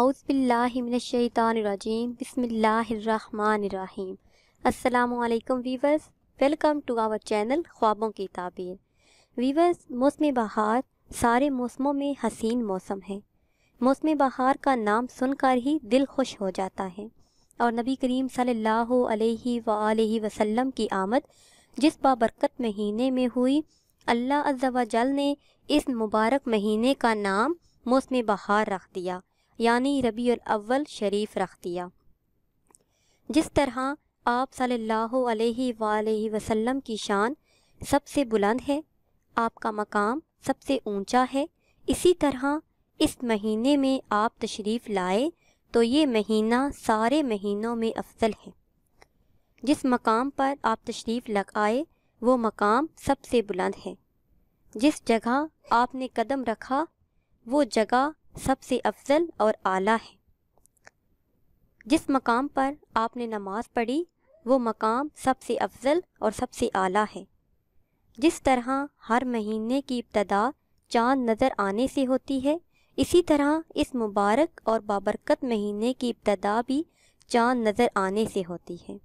اعوذ باللہ من الشیطان الرجیم بسم اللہ الرحمن الرحیم السلام علیکم viewers welcome to our channel خوابوں کی تعبیر ویورز موسم بہار سارے موسموں میں حسین موسم ہے موسم بہار کا نام سن کر ہی دل خوش ہو جاتا ہے اور نبی کریم صلی اللہ علیہ وآلہ وسلم کی آمد جس بابرکت مہینے میں ہوئی اللہ عز و جل نے اس مبارک مہینے کا نام موسم بہار رکھ دیا یعنی ربیع الاول شریف رکھ دیا جس طرح آپ صلی اللہ علیہ وآلہ وسلم کی شان سب سے بلند ہے آپ کا مقام سب سے اونچا ہے اسی طرح اس مہینے میں آپ تشریف لائے تو یہ مہینہ سارے مہینوں میں افضل ہے جس مقام پر آپ تشریف لگ آئے وہ مقام سب سے بلند ہے جس جگہ آپ نے قدم رکھا وہ جگہ سب سے افضل اور اعلیٰ ہے جس مقام پر آپ نے نماز پڑھی وہ مقام سب سے افضل اور سب سے اعلیٰ ہے جس طرح ہر مہینے کی ابتدا چاند نظر آنے سے ہوتی ہے اسی طرح اس مبارک اور بابرکت مہینے کی ابتدا بھی چاند نظر آنے سے ہوتی ہے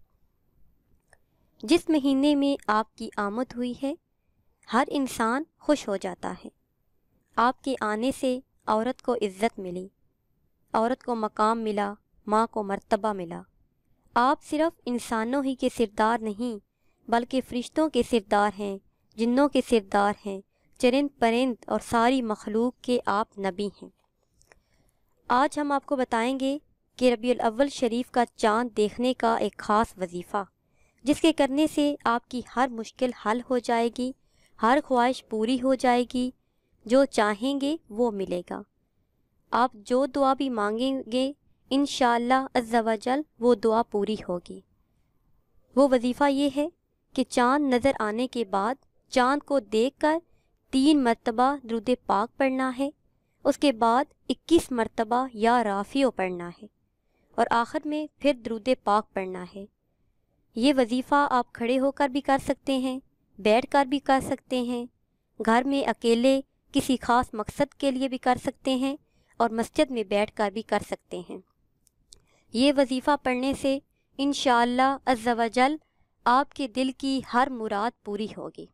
جس مہینے میں آپ کی آمد ہوئی ہے ہر انسان خوش ہو جاتا ہے آپ کے آنے سے عورت کو عزت ملی عورت کو مقام ملا ماں کو مرتبہ ملا آپ صرف انسانوں ہی کے سردار نہیں بلکہ فرشتوں کے سردار ہیں جنوں کے سردار ہیں چرند پرند اور ساری مخلوق کے آپ نبی ہیں آج ہم آپ کو بتائیں گے کہ ربیع شریف کا چاند دیکھنے کا ایک خاص وظیفہ جس کے کرنے سے آپ کی ہر مشکل حل ہو جائے گی ہر خواہش پوری ہو جائے گی جو چاہیں گے وہ ملے گا آپ جو دعا بھی مانگیں گے انشاءاللہ عز و جل وہ دعا پوری ہوگی وہ وظیفہ یہ ہے کہ چاند نظر آنے کے بعد چاند کو دیکھ کر تین مرتبہ درود پاک پڑھنا ہے اس کے بعد اکیس مرتبہ یا رافیو پڑھنا ہے اور آخر میں پھر درود پاک پڑھنا ہے یہ وظیفہ آپ کھڑے ہو کر بھی کر سکتے ہیں بیٹھ کر بھی کر سکتے ہیں گھر میں اکیلے کسی خاص مقصد کے لیے بھی کر سکتے ہیں اور مسجد میں بیٹھ کر بھی کر سکتے ہیں یہ وظیفہ پڑھنے سے انشاءاللہ عز و جل آپ کے دل کی ہر مراد پوری ہوگی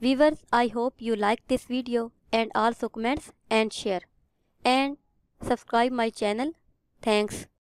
viewers I hope you like this video and also comments and share and subscribe my channel thanks